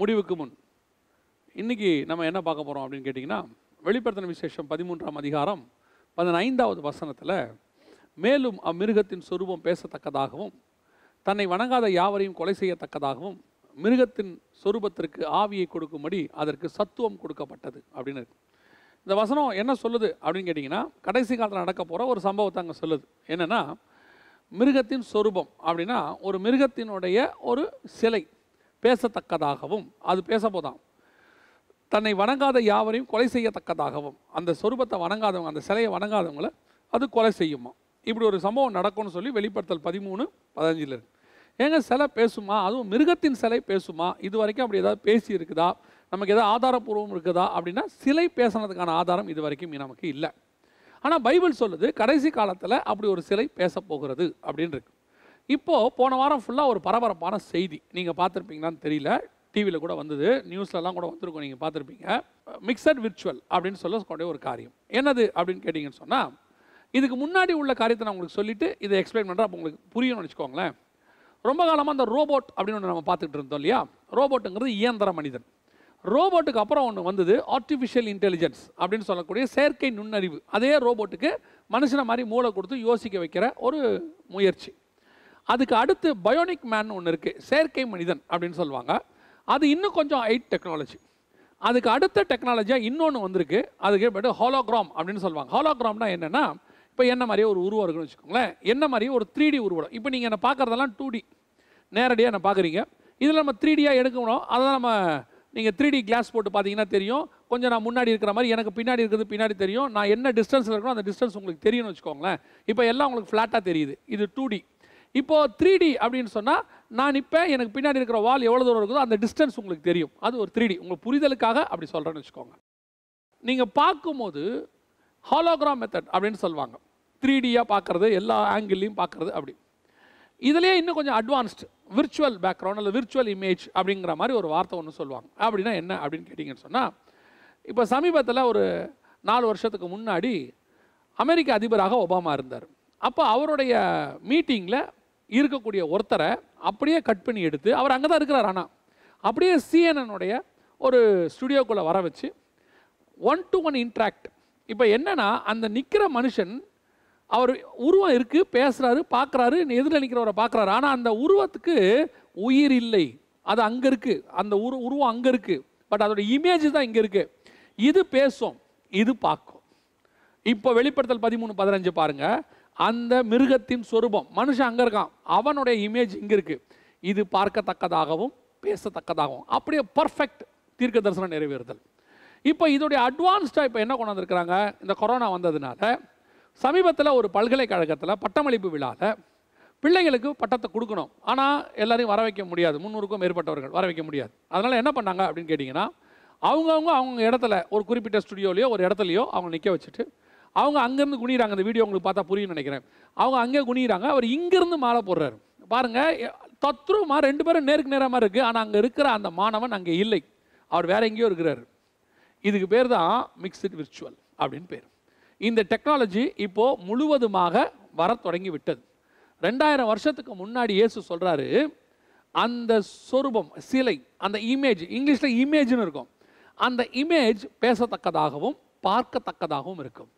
முடிவுக்கு முன் இன்றைக்கி நம்ம என்ன பார்க்க போகிறோம் அப்படின்னு கேட்டிங்கன்னா வெளிப்படுத்தின விசேஷம் பதிமூன்றாம் அதிகாரம் பதினைந்தாவது வசனத்தில் மேலும் அம்மிருகத்தின் சொரூபம் பேசத்தக்கதாகவும் தன்னை வணங்காத யாவரையும் கொலை செய்யத்தக்கதாகவும் மிருகத்தின் சொரூபத்திற்கு ஆவியை கொடுக்கும்படி அதற்கு சத்துவம் கொடுக்கப்பட்டது அப்படின்னு இந்த வசனம் என்ன சொல்லுது அப்படின்னு கேட்டிங்கன்னா கடைசி காலத்தில் நடக்க போகிற ஒரு சம்பவத்தை அங்கே சொல்லுது என்னென்னா மிருகத்தின் சொரூபம் அப்படின்னா ஒரு மிருகத்தினுடைய ஒரு சிலை பேசத்தக்கதாகவும் அது பேச தன்னை வணங்காத யாவரையும் கொலை செய்யத்தக்கதாகவும் அந்த சொரூபத்தை வணங்காதவங்க அந்த சிலையை வணங்காதவங்களை அது கொலை செய்யுமா இப்படி ஒரு சம்பவம் நடக்கும்னு சொல்லி வெளிப்படுத்தல் பதிமூணு பதினஞ்சில் இருக்கு ஏங்க சிலை பேசுமா அதுவும் மிருகத்தின் சிலை பேசுமா இது வரைக்கும் அப்படி ஏதாவது பேசி இருக்குதா நமக்கு எதாவது ஆதாரப்பூர்வம் இருக்குதா அப்படின்னா சிலை பேசுனதுக்கான ஆதாரம் இது வரைக்கும் நமக்கு இல்லை ஆனால் பைபிள் சொல்லுது கடைசி காலத்தில் அப்படி ஒரு சிலை பேச போகிறது அப்படின்னு இருக்கு இப்போது போன வாரம் ஃபுல்லாக ஒரு பரபரப்பான செய்தி நீங்கள் பார்த்துருப்பீங்களான்னு தெரியல டிவியில் கூட வந்தது நியூஸ்லலாம் கூட வந்திருக்கும் நீங்கள் பார்த்துருப்பீங்க மிக்சட் விர்ச்சுவல் அப்படின்னு சொல்லக்கூடிய ஒரு காரியம் என்னது அப்படின்னு கேட்டிங்கன்னு சொன்னால் இதுக்கு முன்னாடி உள்ள காரியத்தை நான் உங்களுக்கு சொல்லிவிட்டு இதை எக்ஸ்பிளைன் பண்ணுறேன் அப்போ உங்களுக்கு புரியும்னு வச்சுக்கோங்களேன் ரொம்ப காலமாக அந்த ரோபோட் அப்படின்னு ஒன்று நம்ம பார்த்துக்கிட்டு இருந்தோம் இல்லையா ரோபோட்டுங்கிறது இயந்திர மனிதன் ரோபோட்டுக்கு அப்புறம் ஒன்று வந்தது ஆர்டிஃபிஷியல் இன்டெலிஜென்ஸ் அப்படின்னு சொல்லக்கூடிய செயற்கை நுண்ணறிவு அதே ரோபோட்டுக்கு மனுஷனை மாதிரி மூளை கொடுத்து யோசிக்க வைக்கிற ஒரு முயற்சி அதுக்கு அடுத்து பயோனிக் மேன் ஒன்று இருக்குது செயற்கை மனிதன் அப்படின்னு சொல்லுவாங்க அது இன்னும் கொஞ்சம் ஹைட் டெக்னாலஜி அதுக்கு அடுத்த டெக்னாலஜியாக இன்னொன்று வந்திருக்கு அதுக்கு ஏற்பட்டு ஹாலோகிராம் அப்படின்னு சொல்லுவாங்க ஹாலோகிராம்னா என்னென்னா இப்போ என்ன மாதிரியே ஒரு உருவம் இருக்குன்னு வச்சுக்கோங்களேன் என்ன மாதிரியே ஒரு த்ரீ டி உருவம் இப்போ நீங்கள் என்ன பார்க்குறதெல்லாம் டூ டி நேரடியாக என்ன பார்க்குறீங்க இதில் நம்ம த்ரீ டியாக எடுக்கணும் அதை நம்ம நீங்கள் த்ரீ டி கிளாஸ் போட்டு பார்த்தீங்கன்னா தெரியும் கொஞ்சம் நான் முன்னாடி இருக்கிற மாதிரி எனக்கு பின்னாடி இருக்கிறது பின்னாடி தெரியும் நான் என்ன டிஸ்டன்ஸில் இருக்கணும் அந்த டிஸ்டன்ஸ் உங்களுக்கு தெரியும்னு வச்சுக்கோங்களேன் இப்போ எல்லாம் உங்களுக்கு ஃப்ளாட்டாக தெரியுது இது டூ டி இப்போது த்ரீ டி அப்படின்னு சொன்னால் நான் இப்போ எனக்கு பின்னாடி இருக்கிற வால் எவ்வளோ தூரம் இருக்குதோ அந்த டிஸ்டன்ஸ் உங்களுக்கு தெரியும் அது ஒரு த்ரீ டி உங்கள் புரிதலுக்காக அப்படி சொல்கிறேன்னு வச்சுக்கோங்க நீங்கள் பார்க்கும்போது ஹாலோகிராம் மெத்தட் அப்படின்னு சொல்லுவாங்க த்ரீ டியாக பார்க்குறது எல்லா ஆங்கிள்லையும் பார்க்குறது அப்படி இதிலே இன்னும் கொஞ்சம் அட்வான்ஸ்டு விர்ச்சுவல் பேக்ரவுண்ட் அல்லது விர்ச்சுவல் இமேஜ் அப்படிங்கிற மாதிரி ஒரு வார்த்தை ஒன்று சொல்லுவாங்க அப்படின்னா என்ன அப்படின்னு கேட்டிங்கன்னு சொன்னால் இப்போ சமீபத்தில் ஒரு நாலு வருஷத்துக்கு முன்னாடி அமெரிக்க அதிபராக ஒபாமா இருந்தார் அப்போ அவருடைய மீட்டிங்கில் இருக்கக்கூடிய ஒருத்தரை அப்படியே கட் பண்ணி எடுத்து அவர் அங்கே தான் இருக்கிறார் ஆனால் அப்படியே சிஎன்என்னுடைய ஒரு ஸ்டுடியோக்குள்ளே வர வச்சு ஒன் டு ஒன் இன்ட்ராக்ட் இப்போ என்னென்னா அந்த நிற்கிற மனுஷன் அவர் உருவம் இருக்குது பேசுகிறாரு பார்க்குறாரு எதிரில் நிற்கிறவரை பார்க்குறாரு ஆனால் அந்த உருவத்துக்கு உயிர் இல்லை அது அங்கே இருக்குது அந்த உரு உருவம் அங்கே இருக்குது பட் அதோட இமேஜ் தான் இங்கே இருக்குது இது பேசும் இது பார்க்கும் இப்போ வெளிப்படுத்தல் பதிமூணு பதினஞ்சு பாருங்கள் அந்த மிருகத்தின் சொரூபம் மனுஷன் அங்கே இருக்கான் அவனுடைய இமேஜ் இங்கே இருக்குது இது பார்க்கத்தக்கதாகவும் பேசத்தக்கதாகவும் அப்படியே பர்ஃபெக்ட் தீர்க்க தரிசனம் நிறைவேறுதல் இப்போ இதோடைய அட்வான்ஸ்டாக இப்போ என்ன கொண்டு வந்திருக்கிறாங்க இந்த கொரோனா வந்ததுனால சமீபத்தில் ஒரு பல்கலைக்கழகத்தில் பட்டமளிப்பு விழாவில் பிள்ளைகளுக்கு பட்டத்தை கொடுக்கணும் ஆனால் எல்லாரையும் வர வைக்க முடியாது முந்நூறுக்கும் மேற்பட்டவர்கள் வர வைக்க முடியாது அதனால் என்ன பண்ணாங்க அப்படின்னு கேட்டிங்கன்னா அவங்கவுங்க அவங்க இடத்துல ஒரு குறிப்பிட்ட ஸ்டுடியோலையோ ஒரு இடத்துலையோ அவங்க நிற்க வச்சுட்டு அவங்க அங்கேருந்து குனிகிறாங்க அந்த வீடியோ உங்களுக்கு பார்த்தா புரியும் நினைக்கிறேன் அவங்க அங்கே குனிகிறாங்க அவர் இங்கேருந்து மாலை போடுறாரு பாருங்கள் தத்ரூமா ரெண்டு பேரும் நேருக்கு நேரமாக இருக்குது ஆனால் அங்கே இருக்கிற அந்த மாணவன் அங்கே இல்லை அவர் வேற எங்கேயோ இருக்கிறார் இதுக்கு பேர் தான் மிக்சட் விர்ச்சுவல் அப்படின்னு பேர் இந்த டெக்னாலஜி இப்போது முழுவதுமாக வர தொடங்கி விட்டது ரெண்டாயிரம் வருஷத்துக்கு முன்னாடி இயேசு சொல்கிறாரு அந்த சொரூபம் சிலை அந்த இமேஜ் இங்கிலீஷில் இமேஜ்னு இருக்கும் அந்த இமேஜ் பேசத்தக்கதாகவும் பார்க்கத்தக்கதாகவும் இருக்கும்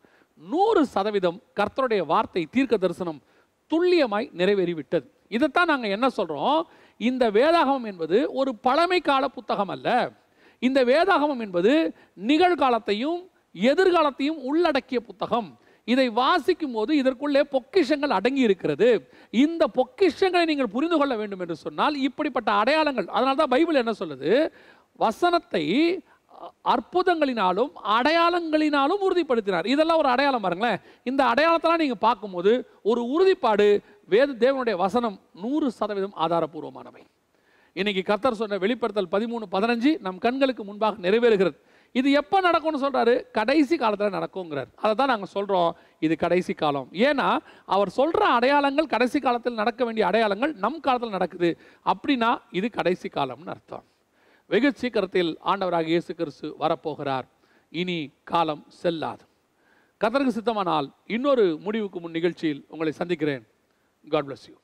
நூறு சதவீதம் கர்த்தருடைய வார்த்தை தீர்க்க தரிசனம் துல்லியமாய் நிறைவேறிவிட்டது இதைத்தான் நாங்கள் என்ன சொல்கிறோம் இந்த வேதாகமம் என்பது ஒரு பழமை கால புத்தகம் அல்ல இந்த வேதாகமம் என்பது நிகழ்காலத்தையும் எதிர்காலத்தையும் உள்ளடக்கிய புத்தகம் இதை வாசிக்கும் போது இதற்குள்ளே பொக்கிஷங்கள் அடங்கி இருக்கிறது இந்த பொக்கிஷங்களை நீங்கள் புரிந்து கொள்ள வேண்டும் என்று சொன்னால் இப்படிப்பட்ட அடையாளங்கள் அதனால்தான் பைபிள் என்ன சொல்லுது வசனத்தை அற்புதங்களினாலும் அடையாளங்களினாலும் உறுதிப்படுத்தினார் இதெல்லாம் ஒரு அடையாளம் பாருங்களேன் இந்த அடையாளத்தெல்லாம் நீங்கள் பார்க்கும்போது ஒரு உறுதிப்பாடு வேத தேவனுடைய வசனம் நூறு சதவீதம் ஆதாரபூர்வமானவை இன்னைக்கு கர்த்தர் சொன்ன வெளிப்படுத்தல் பதிமூணு பதினஞ்சு நம் கண்களுக்கு முன்பாக நிறைவேறுகிறது இது எப்போ நடக்கும்னு சொல்கிறாரு கடைசி காலத்தில் நடக்குங்கிறார் அதை தான் நாங்கள் சொல்கிறோம் இது கடைசி காலம் ஏன்னா அவர் சொல்கிற அடையாளங்கள் கடைசி காலத்தில் நடக்க வேண்டிய அடையாளங்கள் நம் காலத்தில் நடக்குது அப்படின்னா இது கடைசி காலம்னு அர்த்தம் வெகு சீக்கிரத்தில் ஆண்டவராக இயேசு கிறிஸ்து வரப்போகிறார் இனி காலம் செல்லாது கதற்கு சித்தமானால் இன்னொரு முடிவுக்கு முன் நிகழ்ச்சியில் உங்களை சந்திக்கிறேன் காட் பிளஸ் யூ